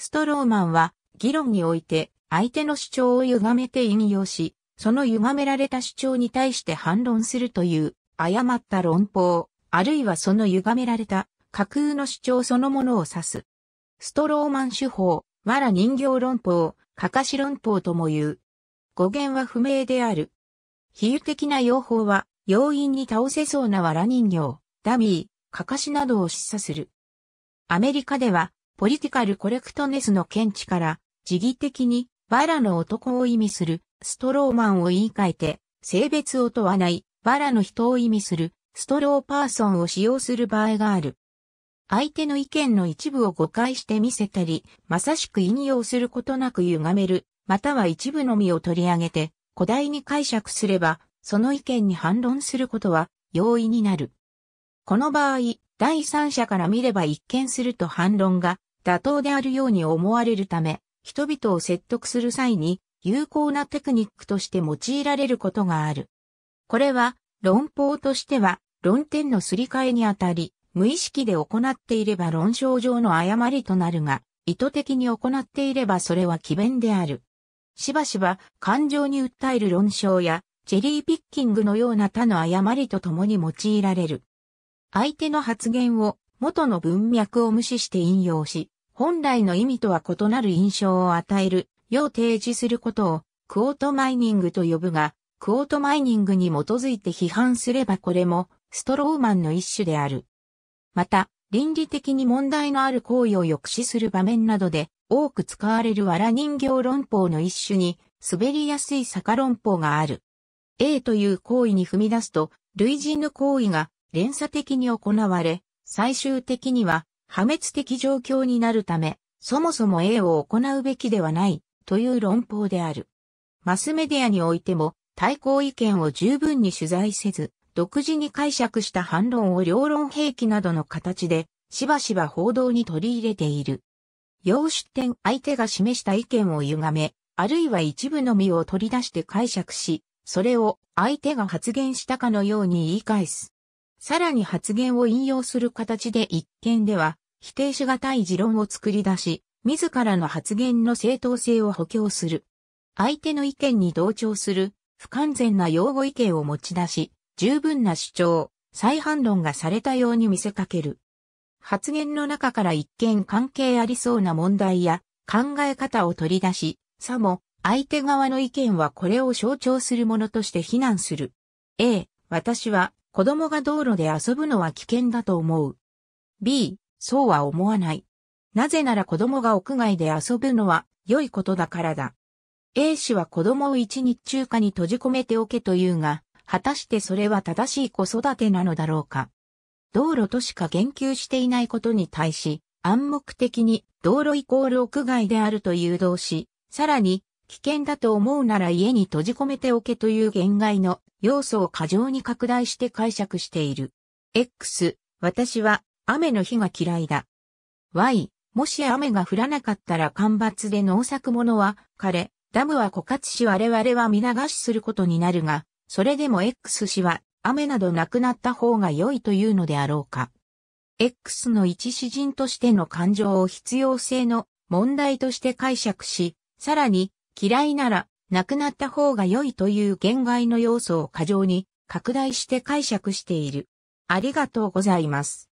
ストローマンは議論において相手の主張を歪めて引用し、その歪められた主張に対して反論するという誤った論法、あるいはその歪められた架空の主張そのものを指す。ストローマン手法、わら人形論法、かかし論法とも言う。語源は不明である。比喩的な用法は、容易に倒せそうなわら人形、ダミー、かかしなどを示唆する。アメリカでは、ポリティカルコレクトネスの見地から、時義的に、バラの男を意味する、ストローマンを言い換えて、性別を問わない、バラの人を意味する、ストローパーソンを使用する場合がある。相手の意見の一部を誤解して見せたり、まさしく引用することなく歪める、または一部のみを取り上げて、古代に解釈すれば、その意見に反論することは容易になる。この場合、第三者から見れば一見すると反論が妥当であるように思われるため、人々を説得する際に有効なテクニックとして用いられることがある。これは論法としては論点のすり替えにあたり、無意識で行っていれば論証上の誤りとなるが、意図的に行っていればそれは奇弁である。しばしば感情に訴える論証や、チェリーピッキングのような他の誤りと共に用いられる。相手の発言を元の文脈を無視して引用し、本来の意味とは異なる印象を与える、よう提示することを、クオートマイニングと呼ぶが、クオートマイニングに基づいて批判すればこれも、ストローマンの一種である。また、倫理的に問題のある行為を抑止する場面などで、多く使われる藁人形論法の一種に、滑りやすい坂論法がある。A という行為に踏み出すと、類似の行為が連鎖的に行われ、最終的には破滅的状況になるため、そもそも A を行うべきではないという論法である。マスメディアにおいても対抗意見を十分に取材せず、独自に解釈した反論を両論兵器などの形で、しばしば報道に取り入れている。要出典相手が示した意見を歪め、あるいは一部のみを取り出して解釈し、それを相手が発言したかのように言い返す。さらに発言を引用する形で一見では、否定しがたい持論を作り出し、自らの発言の正当性を補強する。相手の意見に同調する、不完全な用語意見を持ち出し、十分な主張、再反論がされたように見せかける。発言の中から一見関係ありそうな問題や考え方を取り出し、さも相手側の意見はこれを象徴するものとして非難する。A、私は子供が道路で遊ぶのは危険だと思う。B、そうは思わない。なぜなら子供が屋外で遊ぶのは良いことだからだ。A 氏は子供を一日中下に閉じ込めておけというが、果たしてそれは正しい子育てなのだろうか。道路としか言及していないことに対し、暗黙的に道路イコール屋外であると誘導し、さらに危険だと思うなら家に閉じ込めておけという言外の要素を過剰に拡大して解釈している。X、私は雨の日が嫌いだ。Y、もし雨が降らなかったら干ばつで農作物は枯れ、ダムは枯渇し我々は見流しすることになるが、それでも X 氏は雨などなくなった方が良いというのであろうか。X の一詩人としての感情を必要性の問題として解釈し、さらに嫌いなら、亡くなった方が良いという限界の要素を過剰に拡大して解釈している。ありがとうございます。